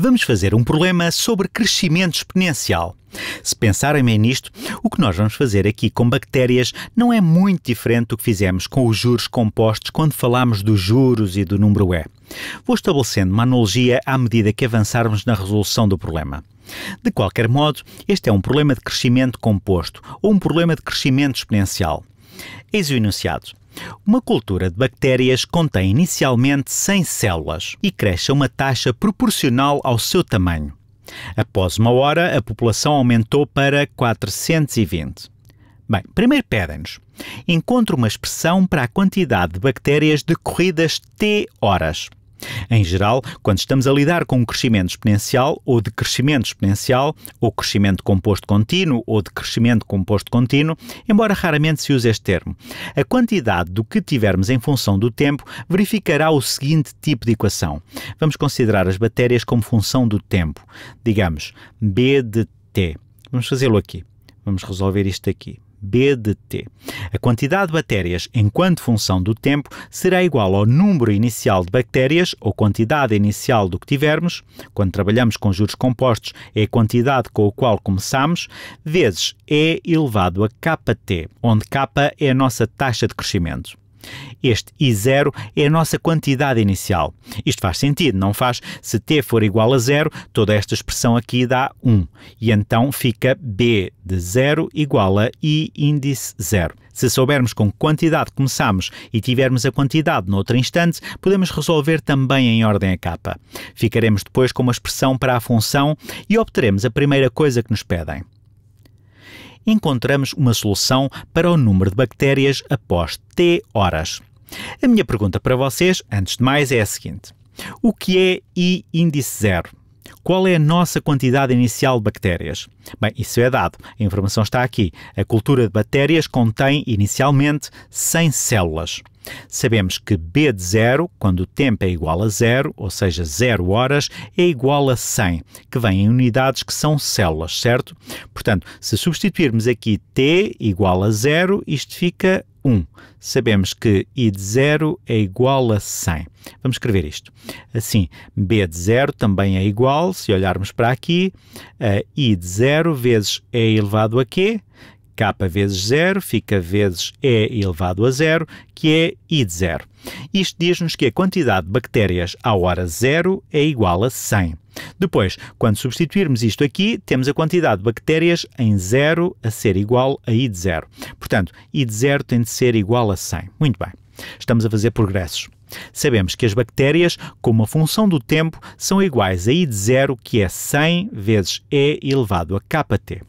vamos fazer um problema sobre crescimento exponencial. Se pensarem bem nisto, o que nós vamos fazer aqui com bactérias não é muito diferente do que fizemos com os juros compostos quando falámos dos juros e do número E. Vou estabelecendo uma analogia à medida que avançarmos na resolução do problema. De qualquer modo, este é um problema de crescimento composto ou um problema de crescimento exponencial. Eis o enunciado. Uma cultura de bactérias contém inicialmente 100 células e cresce a uma taxa proporcional ao seu tamanho. Após uma hora, a população aumentou para 420. Bem, primeiro pedem-nos. Encontre uma expressão para a quantidade de bactérias decorridas T horas. Em geral, quando estamos a lidar com um crescimento exponencial ou de crescimento exponencial, ou crescimento composto contínuo ou de crescimento composto contínuo, embora raramente se use este termo, a quantidade do que tivermos em função do tempo verificará o seguinte tipo de equação. Vamos considerar as bactérias como função do tempo. Digamos, B de T. Vamos fazê-lo aqui. Vamos resolver isto aqui. BDT. A quantidade de bactérias enquanto função do tempo será igual ao número inicial de bactérias ou quantidade inicial do que tivermos, quando trabalhamos com juros compostos é a quantidade com a qual começamos, vezes E elevado a KT, onde K é a nossa taxa de crescimento. Este I0 é a nossa quantidade inicial. Isto faz sentido, não faz? Se t for igual a zero, toda esta expressão aqui dá 1. E então fica b de 0 igual a i índice 0. Se soubermos com quantidade começamos e tivermos a quantidade noutro instante, podemos resolver também em ordem a capa. Ficaremos depois com uma expressão para a função e obteremos a primeira coisa que nos pedem encontramos uma solução para o número de bactérias após T horas. A minha pergunta para vocês, antes de mais, é a seguinte: o que é I índice zero? Qual é a nossa quantidade inicial de bactérias? Bem, isso é dado. A informação está aqui. A cultura de bactérias contém inicialmente 100 células. Sabemos que B de zero, quando o tempo é igual a zero, ou seja, zero horas, é igual a 100, que vem em unidades que são células, certo? Portanto, se substituirmos aqui T igual a zero, isto fica 1. Sabemos que I de zero é igual a 100. Vamos escrever isto. Assim, B de zero também é igual, se olharmos para aqui, a eh, I de zero vezes E elevado a quê? k vezes zero fica vezes e elevado a zero, que é i de zero. Isto diz-nos que a quantidade de bactérias à hora zero é igual a 100. Depois, quando substituirmos isto aqui, temos a quantidade de bactérias em zero a ser igual a i de zero. Portanto, i de zero tem de ser igual a 100. Muito bem. Estamos a fazer progressos. Sabemos que as bactérias, como a função do tempo, são iguais a i de zero, que é 100 vezes e elevado a kT.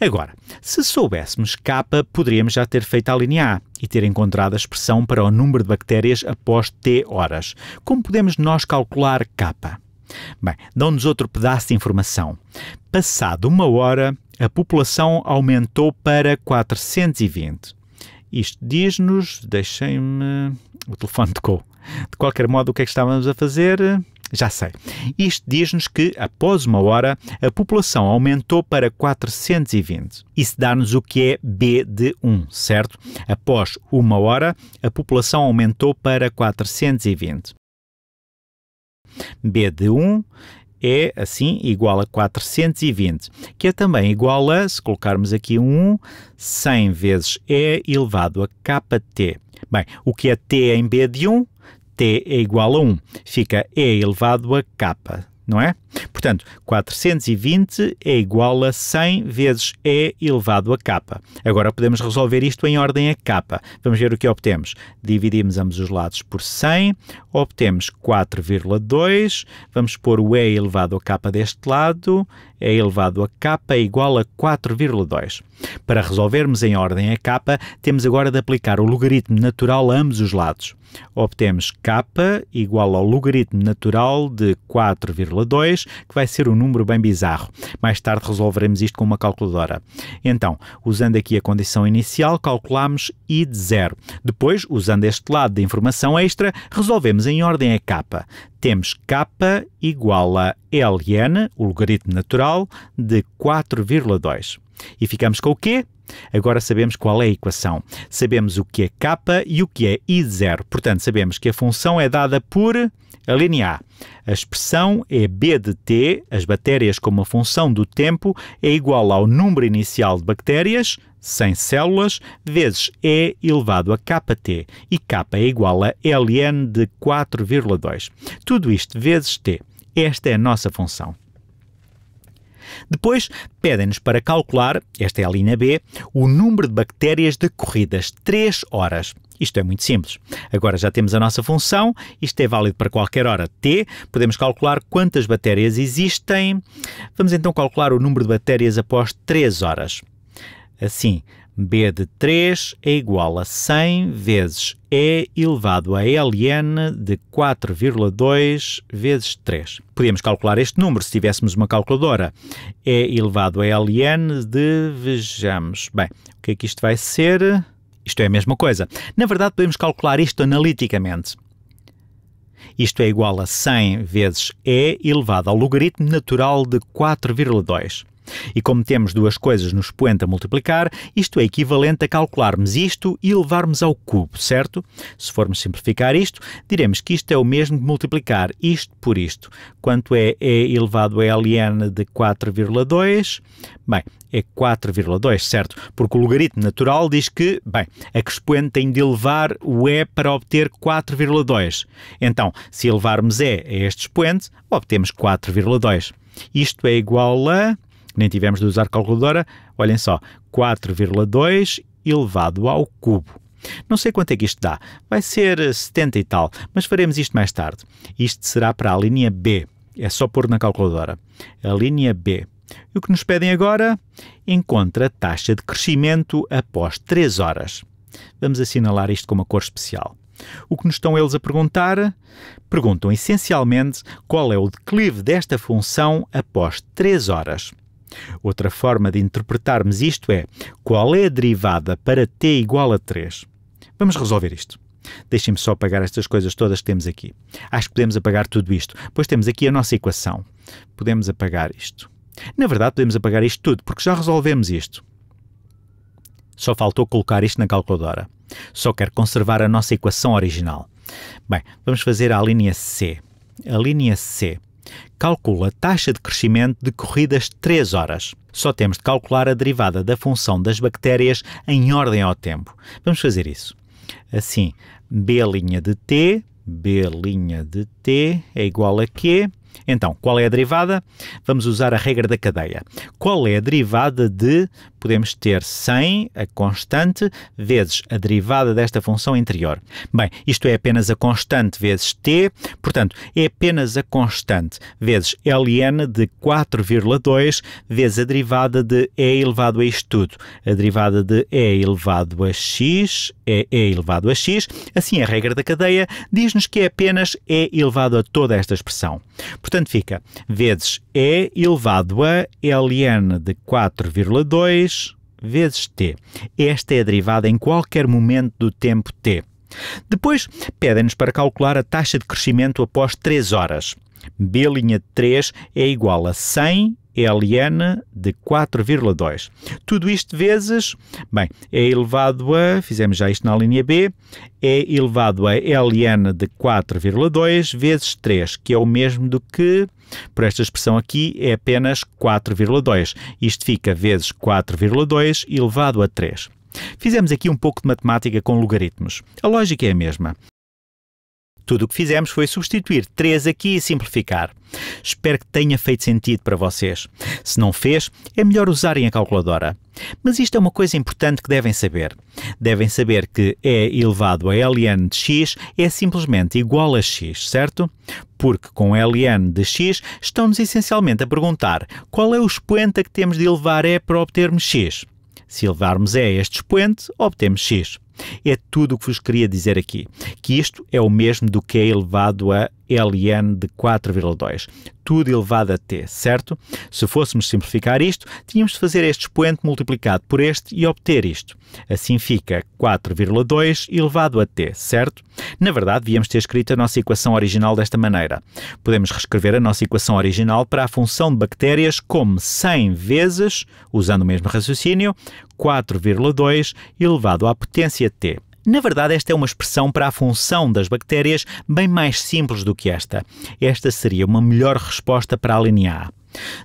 Agora, se soubéssemos K, poderíamos já ter feito a linha A e ter encontrado a expressão para o número de bactérias após T horas. Como podemos nós calcular K? Bem, dão-nos outro pedaço de informação. Passado uma hora, a população aumentou para 420. Isto diz-nos, deixem-me. O telefone tocou. De qualquer modo, o que é que estávamos a fazer? Já sei. Isto diz-nos que, após uma hora, a população aumentou para 420. Isso dá-nos o que é B de 1, certo? Após uma hora, a população aumentou para 420. B de 1 é, assim, igual a 420, que é também igual a, se colocarmos aqui um 1, 100 vezes E elevado a KT. Bem, o que é T em B de 1? t é igual a 1. Fica e elevado a k não é? Portanto, 420 é igual a 100 vezes E elevado a K. Agora podemos resolver isto em ordem a K. Vamos ver o que obtemos. Dividimos ambos os lados por 100, obtemos 4,2. Vamos pôr o E elevado a K deste lado. E elevado a K é igual a 4,2. Para resolvermos em ordem a K, temos agora de aplicar o logaritmo natural a ambos os lados. Obtemos K igual ao logaritmo natural de 4,2 0,2, que vai ser um número bem bizarro. Mais tarde resolveremos isto com uma calculadora. Então, usando aqui a condição inicial, calculamos i de 0. Depois, usando este lado de informação extra, resolvemos em ordem a capa. Temos capa igual a ln, o logaritmo natural, de 4,2. E ficamos com o quê? Agora sabemos qual é a equação. Sabemos o que é k e o que é i0. Portanto, sabemos que a função é dada por a linha A. A expressão é b de t, as bactérias como a função do tempo, é igual ao número inicial de bactérias, sem células, vezes E elevado a kT, e K é igual a ln de 4,2. Tudo isto vezes T. Esta é a nossa função. Depois, pedem-nos para calcular, esta é a linha B, o número de bactérias decorridas 3 horas. Isto é muito simples. Agora já temos a nossa função, isto é válido para qualquer hora t, podemos calcular quantas bactérias existem. Vamos então calcular o número de bactérias após 3 horas. Assim, b de 3 é igual a 100 vezes e elevado a ln de 4,2 vezes 3. Podíamos calcular este número se tivéssemos uma calculadora. e elevado a ln de, vejamos, bem, o que é que isto vai ser? Isto é a mesma coisa. Na verdade, podemos calcular isto analiticamente. Isto é igual a 100 vezes e elevado ao logaritmo natural de 4,2. E como temos duas coisas no expoente a multiplicar, isto é equivalente a calcularmos isto e levarmos ao cubo, certo? Se formos simplificar isto, diremos que isto é o mesmo que multiplicar isto por isto. Quanto é e elevado a ln de 4,2? Bem, é 4,2, certo? Porque o logaritmo natural diz que, bem, a que expoente tem de elevar o e para obter 4,2. Então, se elevarmos e a este expoente, obtemos 4,2. Isto é igual a nem tivemos de usar calculadora, olhem só, 4,2 elevado ao cubo. Não sei quanto é que isto dá, vai ser 70 eh, e tal, mas faremos isto mais tarde. Isto será para a linha B, é só pôr na calculadora. A linha B. E o que nos pedem agora? Encontra a taxa de crescimento após 3 horas. Vamos assinalar isto com uma cor especial. O que nos estão eles a perguntar? Perguntam essencialmente qual é o declive desta função após 3 horas. Outra forma de interpretarmos isto é qual é a derivada para t igual a 3? Vamos resolver isto. Deixem-me só apagar estas coisas todas que temos aqui. Acho que podemos apagar tudo isto, pois temos aqui a nossa equação. Podemos apagar isto. Na verdade, podemos apagar isto tudo, porque já resolvemos isto. Só faltou colocar isto na calculadora. Só quero conservar a nossa equação original. Bem, vamos fazer a linha C. A linha C Calcula a taxa de crescimento decorridas 3 horas. Só temos de calcular a derivada da função das bactérias em ordem ao tempo. Vamos fazer isso. Assim, b' de t, b' de t é igual a q. Então, qual é a derivada? Vamos usar a regra da cadeia. Qual é a derivada de podemos ter 100, a constante, vezes a derivada desta função interior. Bem, isto é apenas a constante vezes t, portanto, é apenas a constante vezes ln de 4,2 vezes a derivada de e elevado a isto tudo. A derivada de e elevado a x é e elevado a x. Assim, a regra da cadeia diz-nos que é apenas e elevado a toda esta expressão. Portanto, fica vezes e elevado a ln de 4,2 vezes t. Esta é a derivada em qualquer momento do tempo t. Depois, pedem-nos para calcular a taxa de crescimento após 3 horas. B' 3 é igual a 100 aliena de 4,2. Tudo isto vezes, bem, é elevado a, fizemos já isto na linha B, é elevado a aliena de 4,2 vezes 3, que é o mesmo do que, por esta expressão aqui, é apenas 4,2. Isto fica vezes 4,2 elevado a 3. Fizemos aqui um pouco de matemática com logaritmos. A lógica é a mesma. Tudo o que fizemos foi substituir três aqui e simplificar. Espero que tenha feito sentido para vocês. Se não fez, é melhor usarem a calculadora. Mas isto é uma coisa importante que devem saber. Devem saber que E elevado a ln de x é simplesmente igual a x, certo? Porque com ln de x estão-nos essencialmente a perguntar qual é o expoente a que temos de elevar E para obtermos x. Se elevarmos E a este expoente, obtemos x. É tudo o que vos queria dizer aqui, que isto é o mesmo do que é elevado a ln de 4,2. Tudo elevado a t, certo? Se fôssemos simplificar isto, tínhamos de fazer este expoente multiplicado por este e obter isto. Assim fica 4,2 elevado a t, certo? Na verdade, devíamos ter escrito a nossa equação original desta maneira. Podemos reescrever a nossa equação original para a função de bactérias como 100 vezes, usando o mesmo raciocínio, 4,2 elevado à potência t. Na verdade, esta é uma expressão para a função das bactérias bem mais simples do que esta. Esta seria uma melhor resposta para a linha A.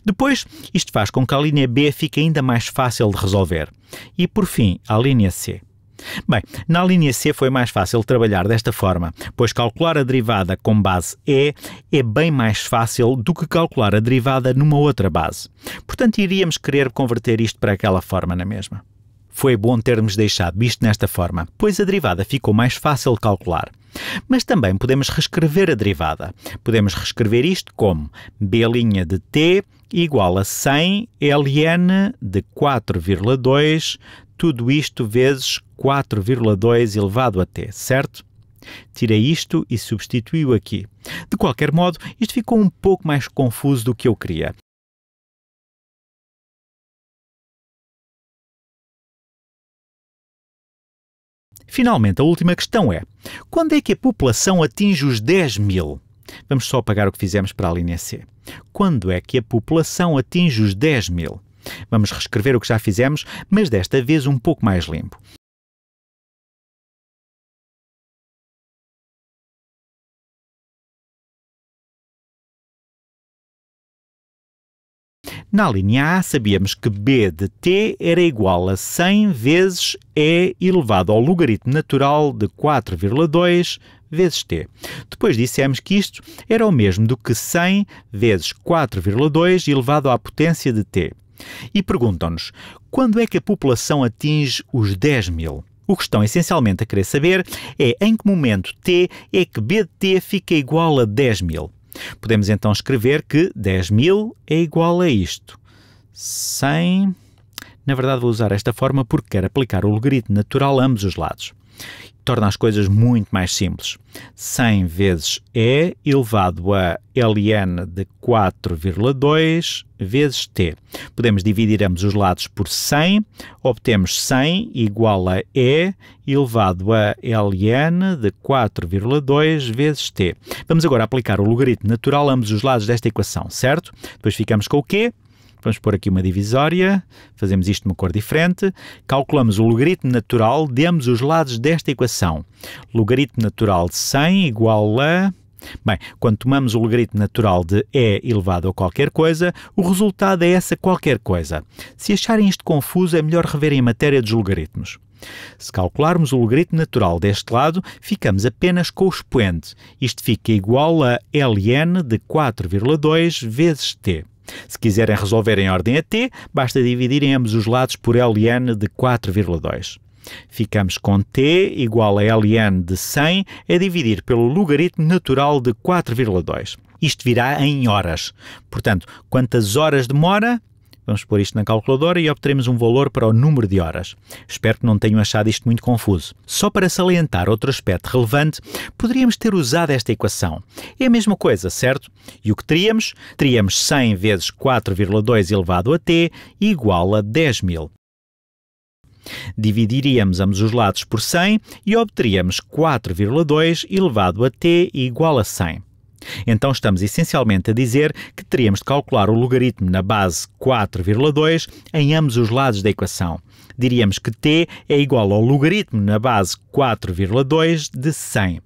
Depois, isto faz com que a linha B fique ainda mais fácil de resolver. E por fim, a linha C. Bem, na linha C foi mais fácil trabalhar desta forma, pois calcular a derivada com base E é bem mais fácil do que calcular a derivada numa outra base. Portanto, iríamos querer converter isto para aquela forma na é mesma. Foi bom termos deixado isto nesta forma, pois a derivada ficou mais fácil de calcular. Mas também podemos reescrever a derivada. Podemos reescrever isto como b' de t igual a 100 ln de 4,2, tudo isto vezes 4,2 elevado a t, certo? Tirei isto e substituí-o aqui. De qualquer modo, isto ficou um pouco mais confuso do que eu queria, Finalmente, a última questão é: quando é que a população atinge os 10 mil? Vamos só apagar o que fizemos para a linha C. Quando é que a população atinge os 10 mil? Vamos reescrever o que já fizemos, mas desta vez um pouco mais limpo. Na linha A, sabíamos que b de t era igual a 100 vezes e elevado ao logaritmo natural de 4,2 vezes t. Depois dissemos que isto era o mesmo do que 100 vezes 4,2 elevado à potência de t. E perguntam-nos, quando é que a população atinge os 10 mil? O que estão essencialmente a querer saber é em que momento t é que b de t fica igual a 10 mil. Podemos então escrever que 10.000 mil é igual a isto. 100. Na verdade, vou usar esta forma porque quero aplicar o logaritmo natural a ambos os lados torna as coisas muito mais simples. 100 vezes E elevado a ln de 4,2 vezes T. Podemos dividir ambos os lados por 100, obtemos 100 igual a E elevado a ln de 4,2 vezes T. Vamos agora aplicar o logaritmo natural a ambos os lados desta equação, certo? Depois ficamos com o quê? Vamos pôr aqui uma divisória, fazemos isto de uma cor diferente, calculamos o logaritmo natural, demos os lados desta equação. Logaritmo natural de 100 igual a... Bem, quando tomamos o logaritmo natural de e elevado a qualquer coisa, o resultado é essa qualquer coisa. Se acharem isto confuso, é melhor reverem a matéria dos logaritmos. Se calcularmos o logaritmo natural deste lado, ficamos apenas com o expoente. Isto fica igual a ln de 4,2 vezes t. Se quiserem resolver em ordem a t, basta dividir em ambos os lados por ln de 4,2. Ficamos com t igual a ln de 100 a dividir pelo logaritmo natural de 4,2. Isto virá em horas. Portanto, quantas horas demora? Vamos pôr isto na calculadora e obteremos um valor para o número de horas. Espero que não tenham achado isto muito confuso. Só para salientar outro aspecto relevante, poderíamos ter usado esta equação. É a mesma coisa, certo? E o que teríamos? Teríamos 100 vezes 4,2 elevado a t igual a 10.000. Dividiríamos ambos os lados por 100 e obteríamos 4,2 elevado a t igual a 100. Então estamos essencialmente a dizer que teríamos de calcular o logaritmo na base 4,2 em ambos os lados da equação. Diríamos que t é igual ao logaritmo na base 4,2 de 100.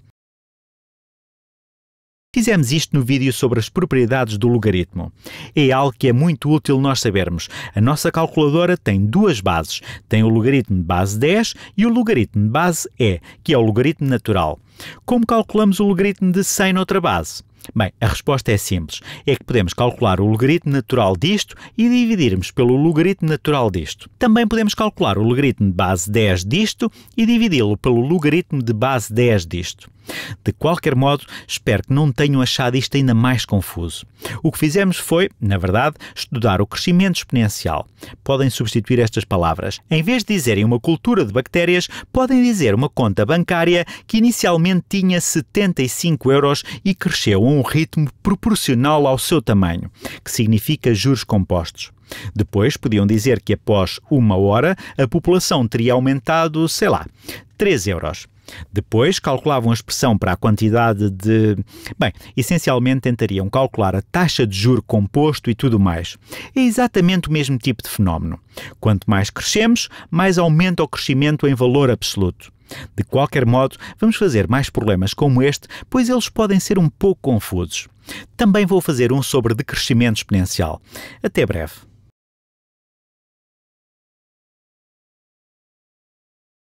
Fizemos isto no vídeo sobre as propriedades do logaritmo. É algo que é muito útil nós sabermos. A nossa calculadora tem duas bases. Tem o logaritmo de base 10 e o logaritmo de base E, que é o logaritmo natural. Como calculamos o logaritmo de 100 noutra base? Bem, a resposta é simples. É que podemos calcular o logaritmo natural disto e dividirmos pelo logaritmo natural disto. Também podemos calcular o logaritmo de base 10 disto e dividi-lo pelo logaritmo de base 10 disto. De qualquer modo, espero que não tenham achado isto ainda mais confuso. O que fizemos foi, na verdade, estudar o crescimento exponencial. Podem substituir estas palavras. Em vez de dizerem uma cultura de bactérias, podem dizer uma conta bancária que inicialmente tinha 75 euros e cresceu a um ritmo proporcional ao seu tamanho, que significa juros compostos. Depois podiam dizer que após uma hora a população teria aumentado, sei lá, 3 euros. Depois calculavam a expressão para a quantidade de. Bem, essencialmente tentariam calcular a taxa de juro composto e tudo mais. É exatamente o mesmo tipo de fenómeno. Quanto mais crescemos, mais aumenta o crescimento em valor absoluto. De qualquer modo, vamos fazer mais problemas como este, pois eles podem ser um pouco confusos. Também vou fazer um sobre decrescimento exponencial. Até breve.